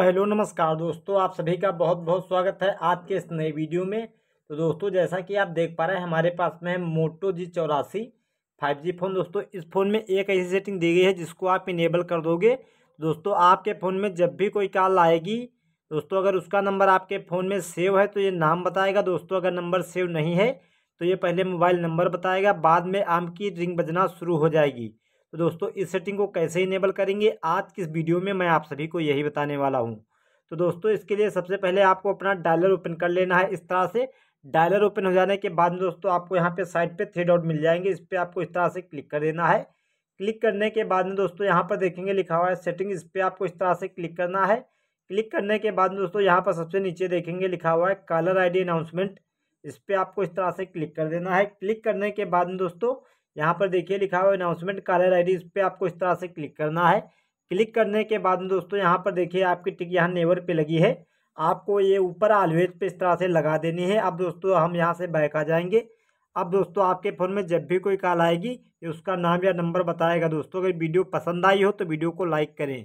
hello नमस्कार दोस्तों आप सभी का बहुत बहुत स्वागत है आज के इस नए वीडियो में तो दोस्तों जैसा कि आप देख पा रहे हैं हमारे पास में मोटो जी चौरासी फाइव जी फ़ोन दोस्तों इस फ़ोन में एक ऐसी सेटिंग दी गई है जिसको आप इनेबल कर दोगे दोस्तों आपके फ़ोन में जब भी कोई कॉल आएगी दोस्तों अगर उसका नंबर आपके फ़ोन में सेव है तो ये नाम बताएगा दोस्तों अगर नंबर सेव नहीं है तो ये पहले मोबाइल नंबर बताएगा बाद में आम की रिंग बजना शुरू हो जाएगी तो दोस्तों इस सेटिंग को कैसे इनेबल करेंगे आज किस वीडियो में मैं आप सभी को यही बताने वाला हूँ तो दोस्तों इसके लिए सबसे पहले आपको अपना डायलर ओपन कर लेना है इस तरह से डायलर ओपन हो जाने के बाद दोस्तों आपको यहाँ पे साइड पे थ्री डॉट मिल जाएंगे इस पर आपको इस तरह से क्लिक कर देना है क्लिक करने के बाद में दोस्तों यहाँ पर देखेंगे लिखा हुआ है सेटिंग इस पर आपको इस तरह से क्लिक करना है क्लिक करने के बाद दोस्तों यहाँ पर सबसे नीचे देखेंगे लिखा हुआ है कलर आई अनाउंसमेंट इस पर आपको इस तरह से क्लिक कर देना है क्लिक करने के बाद दोस्तों यहाँ पर देखिए लिखा हुआ अनाउंसमेंट आई डी इस पर आपको इस तरह से क्लिक करना है क्लिक करने के बाद में दोस्तों यहाँ पर देखिए आपकी टिक यहाँ नेवर पे लगी है आपको ये ऊपर आलवेज पे इस तरह से लगा देनी है अब दोस्तों हम यहाँ से बैक आ जाएंगे अब दोस्तों आपके फ़ोन में जब भी कोई कॉल आएगी उसका नाम या नंबर बताएगा दोस्तों अगर वीडियो पसंद आई हो तो वीडियो को लाइक करें